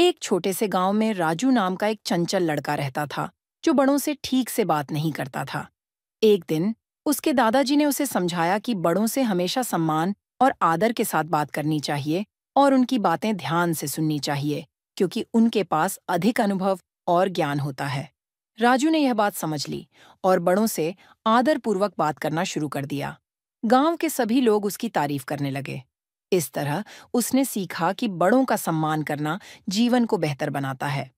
एक छोटे से गांव में राजू नाम का एक चंचल लड़का रहता था जो बड़ों से ठीक से बात नहीं करता था एक दिन उसके दादाजी ने उसे समझाया कि बड़ों से हमेशा सम्मान और आदर के साथ बात करनी चाहिए और उनकी बातें ध्यान से सुननी चाहिए क्योंकि उनके पास अधिक अनुभव और ज्ञान होता है राजू ने यह बात समझ ली और बड़ों से आदरपूर्वक बात करना शुरू कर दिया गांव के सभी लोग उसकी तारीफ करने लगे इस तरह उसने सीखा कि बड़ों का सम्मान करना जीवन को बेहतर बनाता है